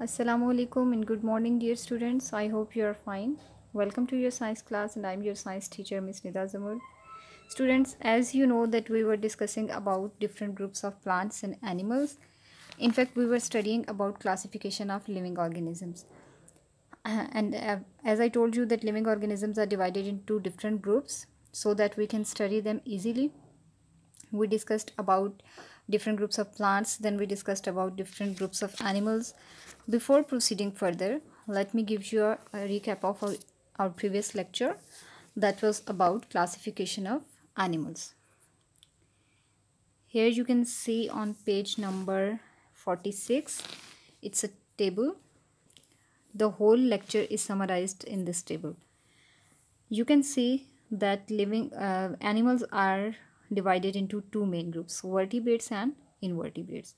Alaikum and good morning dear students. I hope you are fine. Welcome to your science class and I'm your science teacher Ms. Nida Zamur. Students, as you know that we were discussing about different groups of plants and animals. In fact, we were studying about classification of living organisms. Uh, and uh, as I told you that living organisms are divided into different groups so that we can study them easily. We discussed about different groups of plants then we discussed about different groups of animals before proceeding further let me give you a, a recap of our, our previous lecture that was about classification of animals here you can see on page number 46 it's a table the whole lecture is summarized in this table you can see that living uh, animals are divided into two main groups vertebrates and invertebrates.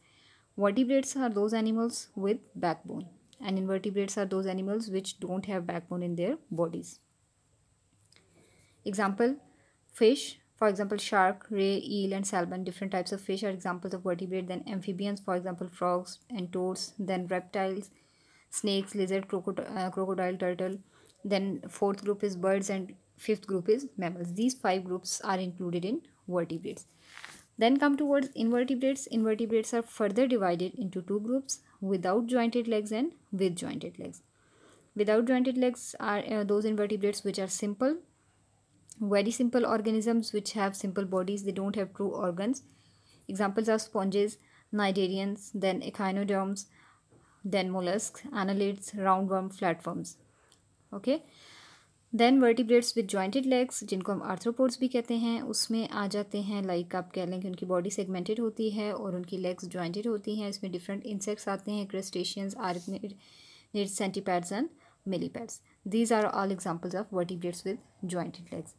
Vertebrates are those animals with backbone and invertebrates are those animals which don't have backbone in their bodies. Example fish for example shark, ray, eel and salmon different types of fish are examples of vertebrate then amphibians for example frogs and toads then reptiles snakes, lizard, uh, crocodile turtle then fourth group is birds and fifth group is mammals. These five groups are included in vertebrates. Then come towards invertebrates. Invertebrates are further divided into two groups without jointed legs and with jointed legs. Without jointed legs are uh, those invertebrates which are simple, very simple organisms which have simple bodies, they don't have true organs. Examples are sponges, cnidarians, then echinoderms, then mollusks, annelids, roundworm, flatworms. Okay. Then vertebrates with jointed legs जिनको हम arthropods भी कहते हैं उसमें आ जाते हैं like like आप कह लें कि उनकी बॉडी सेगमेंटेड होती है और उनकी लेग्स जॉइंटेड होती हैं इसमें डिफरेंट इंसेक्ट्स आते हैं crustaceans arachnids centipedes and millipedes these are all examples of vertebrates with jointed legs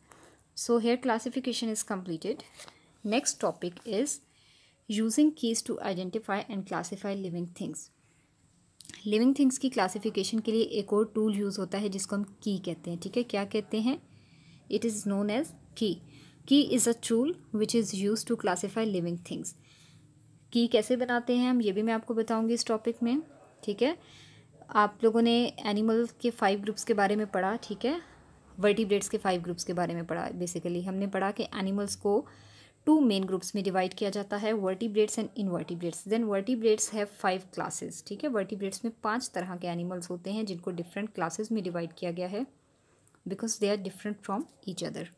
so here classification is completed next topic is using keys to identify and classify living things living things की classification के लिए एक और tool use होता है जिसको हम की कहते हैं ठीक है क्या कहते हैं it is known as key key is a tool which is used to classify living things key कैसे बनाते हैं हम ये भी मैं आपको बताऊँगी इस टॉपिक में ठीक है आप लोगों ने एनिमल के फाइव ग्रुप्स के बारे में पढ़ा ठीक है वर्टिब्रेट्स के फाइव ग्रुप्स के बारे में पढ़ा बेसिकली हमने पढ़ा कि एनिमल्स को टू मेन ग्रुप्स में डिवाइड किया जाता है vertebrates and in invertebrates then vertebrates have five classes ठीक है वर्टिब्रेड्स में पाँच तरह के एनिमल्स होते हैं जिनको डिफरेंट क्लासेज में डिवाइड किया गया है because they are different from each other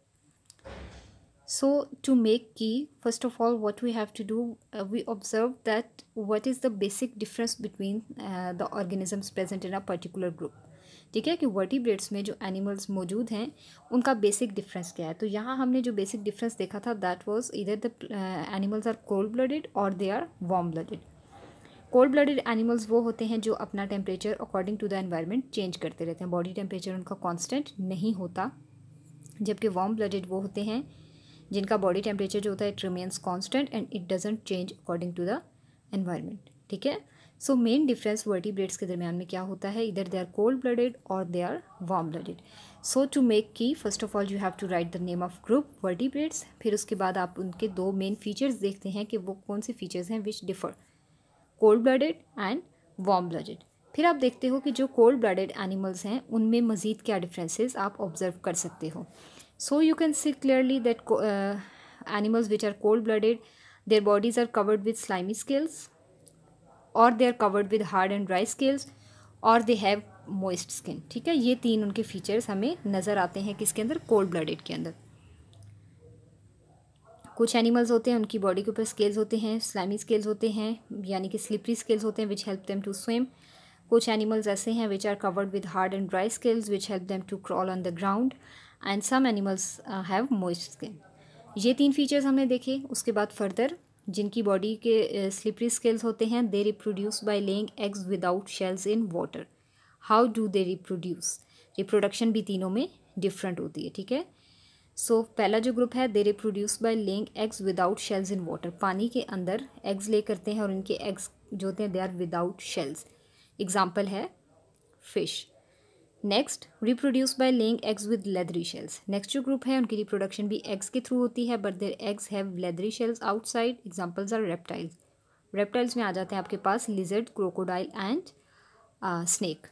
so to make key first of all what we have to do we observe that what is the basic difference between the organisms present in a particular group ठीक है कि vertebrates में जो animals मौजूद हैं उनका basic difference क्या है तो यहाँ हमने जो बेसिक डिफरेंस देखा था that was either the animals are cold blooded और they are warm blooded cold blooded animals वो होते हैं जो अपना temperature according to the environment change करते रहते हैं बॉडी टेम्परेचर उनका कॉन्स्टेंट नहीं होता जबकि वार्म ब्लडेड वो होते हैं जिनका बॉडी टेम्परेचर जो होता है it remains constant and it doesn't change according to the environment ठीक है सो मेन डिफरेंस ब्रेड्स के दरमियान में क्या होता है इधर दे आर कोल्ड ब्लडेड और they are warm blooded so to make key first of all you have to write the name of group ब्रेड्स फिर उसके बाद आप उनके दो मेन फीचर्स देखते हैं कि वो कौन से फीचर्स हैं which differ cold blooded and warm blooded फिर आप देखते हो कि जो कोल्ड ब्लडेड एनिमल्स हैं उनमें मज़ीद क्या डिफरेंसेस आप ऑब्जर्व कर सकते हो so you can see clearly that animals which are cold blooded their bodies are covered with slimy scales और they are covered with hard and dry skills और दे हैव मोइस्ट स्किन ठीक है ये तीन उनके फीचर्स हमें नज़र आते हैं किसके अंदर कोल्ड ब्लडेड के अंदर कुछ एनिमल्स होते हैं उनकी बॉडी के ऊपर स्केल्स होते हैं स्लैमी स्केल्स होते हैं यानी कि स्लिपरी स्केल्स होते हैं which help them to swim कुछ एनिमल्स ऐसे हैं which are covered with hard and dry scales which help them to crawl on the ground and some animals have moist skin ये तीन फीचर्स हमने देखे उसके बाद फर्दर जिनकी बॉडी के स्लिपरी स्केल्स होते हैं they reproduce by laying eggs without shells in water how do they reproduce reproduction भी तीनों में डिफरेंट होती है ठीक है सो so, पहला जो ग्रुप है they reproduce by laying eggs without shells in water पानी के अंदर एग्स ले करते हैं और उनके एग्स जो होते हैं they are without shells example है fish next reproduce by laying eggs with leathery shells next जो ग्रुप है उनकी रिप्रोडक्शन भी एग्स के थ्रू होती है but their eggs have leathery shells outside examples are reptiles reptiles में आ जाते हैं आपके पास लिजर्ड क्रोकोडाइल एंड स्नेक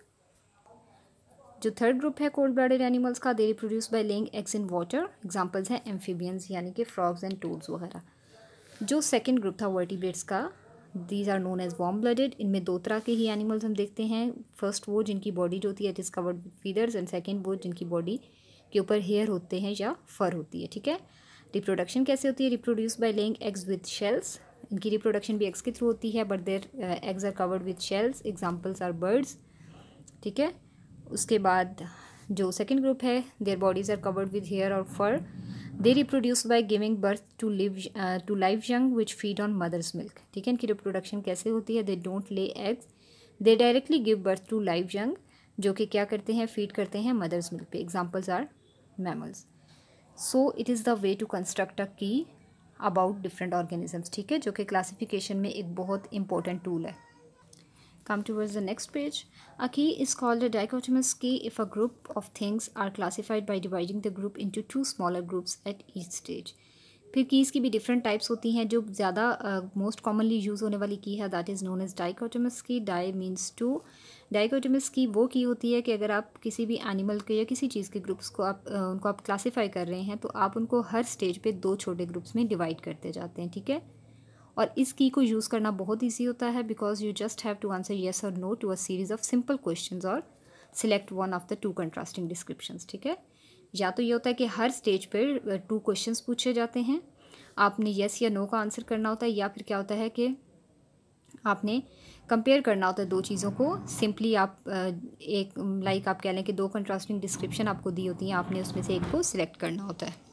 जो थर्ड ग्रुप है कोल्ड ब्लडेड एनिमल्स का they reproduce by laying eggs in water examples हैं एम्फीबियंस यानी कि फ्रॉग्स एंड टोड्स वगैरह जो सेकेंड ग्रुप था वर्टिब्रेट्स का these are known as warm blooded इनमें दो तरह के ही एनिमल्स हम देखते हैं फर्स्ट वो जिनकी बॉडी जो होती है it is covered with feathers and second वो जिनकी बॉडी के ऊपर हेयर होते हैं या फर होती है ठीक है रिप्रोडक्शन कैसे होती है reproduce by laying eggs with shells इनकी रिप्रोडक्शन भी एग्स के थ्रू होती है but their eggs are covered with shells examples are birds ठीक है उसके बाद जो सेकेंड ग्रुप है their bodies are covered with hair और fur they reproduce by giving birth to live to live young which feed on mothers milk ठीक है इनकी रिप्रोडक्शन कैसे होती है they don't lay eggs they directly give birth to live young जो कि क्या करते हैं फीड करते हैं मदर्स मिल्क पे examples are mammals so it is the way to construct a key about different organisms ठीक है जो कि क्लासिफिकेशन में एक बहुत इंपॉर्टेंट टूल है Come towards the next page. A key is called a dichotomous key if a group of things are classified by dividing the group into two smaller groups at each stage. फिर keys की भी different types होती हैं जो ज़्यादा most commonly use होने वाली key है that is known as dichotomous key di means to डाइकोटमस की वो की होती है कि अगर आप किसी भी एनिमल के या किसी चीज़ के ग्रुप्स को आप uh, उनको आप क्लासीफाई कर रहे हैं तो आप उनको हर स्टेज पे दो छोटे ग्रुप्स में डिवाइड करते जाते हैं ठीक है और इस की को यूज़ करना बहुत ईजी होता है because you just have to answer yes और no to a series of simple question और select one of the two contrasting description ठीक है या तो ये होता है कि हर स्टेज पर टू क्वेश्चन पूछे जाते हैं आपने येस या नो का आंसर करना होता है या फिर क्या होता है कि आपने कंपेयर करना होता है दो चीज़ों को सिंपली आप एक लाइक आप कह लें कि दो कंट्रास्टिंग डिस्क्रिप्शन आपको दी होती हैं आपने उसमें से एक को सिलेक्ट करना होता है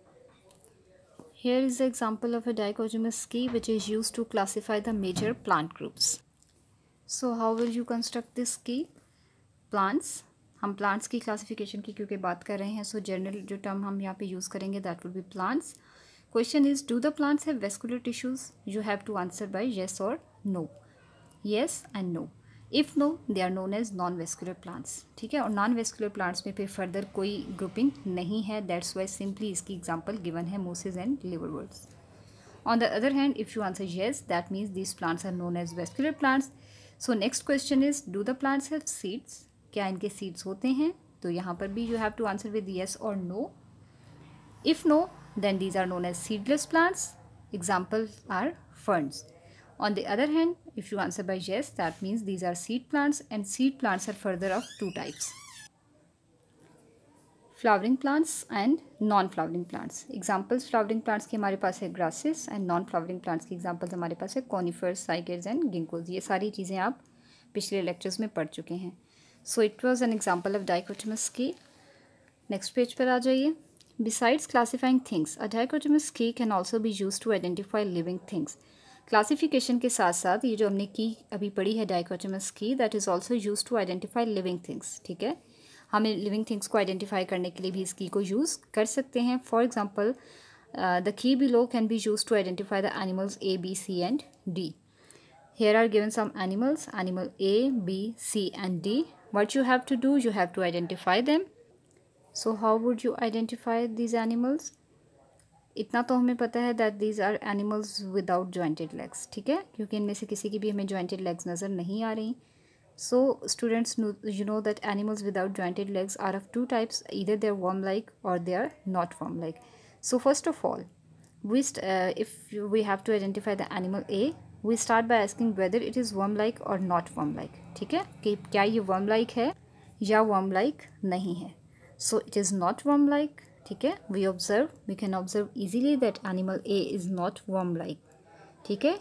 Here is the example of a dichotomous key which is used to classify the major plant groups. So how will you construct this key? Plants. हम plants की classification की क्योंकि बात कर रहे हैं so general जो term हम यहाँ पे use करेंगे that would be plants. Question is do the plants have vascular tissues? You have to answer by yes or no. Yes and no. If no they are known as non vascular plants ठीक है और non vascular plants में फिर further कोई grouping नहीं है that's why simply इसकी example given है mosses and liverworts on the other hand if you answer yes that means these plants are known as vascular plants so next question is do the plants have seeds क्या इनके seeds होते हैं तो यहाँ पर भी you have to answer with yes और no if no then these are known as seedless plants example are ferns On the other hand, if you answer by yes, that means these are seed plants and seed plants are further of two types. flowering plants and non flowering plants examples flowering plants के हमारे पास है grasses and non flowering plants के examples हमारे पास है conifers cycads and ginkgos ये सारी चीज़ें आप पिछले lectures में पढ़ चुके हैं so it was an example of dichotomous scale next page पर आ जाइए besides classifying things a dichotomous scale can also be used to identify living things classification के साथ साथ ये जो हमने की अभी पढ़ी है dichotomous key that is also use to identify living things ठीक है हमें लिविंग थिंग्स को आइडेंटिफाई करने के लिए भी इस की को यूज़ कर सकते हैं for example the key below can be use to identify the animals A B C and D here are given some animals animal A B C and D what you have to do you have to identify them so how would you identify these animals इतना तो हमें पता है that these are animals without jointed legs ठीक है क्योंकि इनमें से किसी की भी हमें जॉइंटेड लेग्स नज़र नहीं आ रही so students you know that animals without jointed legs are of two types इधर दे आर वॉर्म लाइक और they are not worm like so first of all we if we have to identify the animal A we start by asking whether it is worm like और not worm like ठीक है कि क्या ये worm like है या worm like नहीं है so it is not worm like ठीक है we observe we can observe easily that animal A is not worm like ठीक है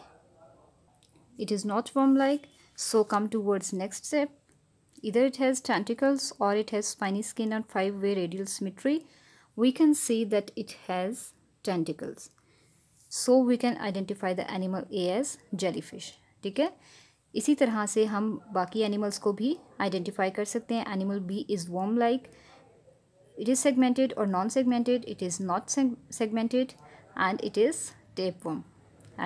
it is not worm like so come towards next step इधर it has tentacles और it has spiny skin और five way radial symmetry we can see that it has tentacles so we can identify the animal A as jellyfish ठीक है इसी तरह से हम बाकी एनिमल्स को भी आइडेंटिफाई कर सकते हैं animal B is worm like it is segmented or non-segmented it is not seg segmented and it is tapeworm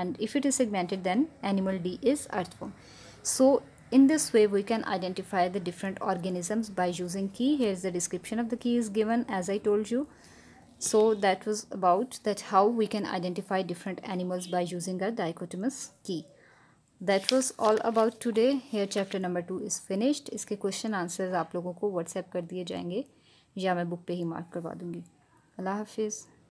and if it is segmented then animal D is earthworm so in this way we can identify the different organisms by using key here is the description of the key is given as I told you so that was about that how we can identify different animals by using a dichotomous key that was all about today here chapter number 2 is finished iske question answers aap logo ko whatsapp kar diye jayenge या मैं book पे ही mark करवा दूँगी अल्लाह हाफिज़